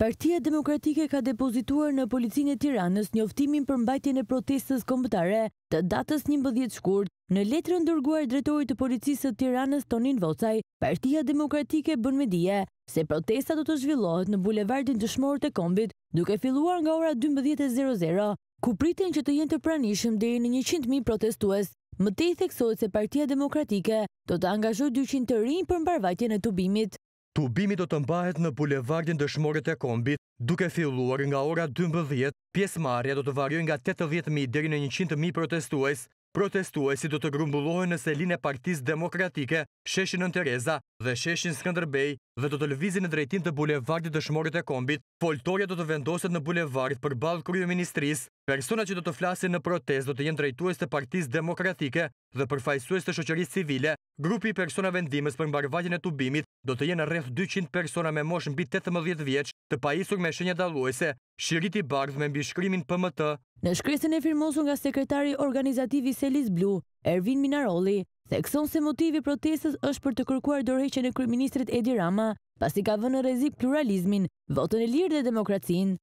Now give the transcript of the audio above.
Partia Demokratike ka depozituar në policinë e tiranës njoftimin për mbajtje në protestës kombëtare të datës një mbëdhjet shkurt. Në letrë ndërguar dretorit të policisë të tiranës Tonin Vocaj, Partia Demokratike bën me dje se protesta do të zhvillohet në bulevardin të shmorë të kombit duke filluar nga ora 12.00, ku pritin që të jenë të pranishëm dhe i në 100.000 protestues. Më te i theksojt se Partia Demokratike do të angazhoj 200 të rinjë për mbarvajtje në tubimit. Tubimi do të mbahet në bulevardin dëshmorët e kombit, duke filluar nga ora 12, marja do të varjoj nga 80.000 deri në 100.000 protestues, protestuesi do të grumbullohen në selin e partiz demokratike, sheshin në Tereza dhe sheshin Skanderbej dhe do të lëvizin në drejtim të bulevardit dëshmorët e kombit, poltoria do të vendoset në bulevard për balë kryo ministris, persona që do të flasin në protest do të jenë drejtues të partiz demokratike dhe përfajsues të shoqeris civile, Grupi i persona vendimës për mbarvajtjen e tubimit do të jenë rreth 200 persona me moshë mbi 18 vjeç, të pajisur me shenja dalluese, shirit i bardhë me mbishkrimin PMT. Në shkrisën e firmosur nga sekretari organizativ i Selis Blu, Ervin Minaroli, thekson se motivi protestës është për të kërkuar dorheqen e kryministrit Edi Rama, pasi ka vënë rrezik pluralizmin, votën e lirë dhe demokracinë.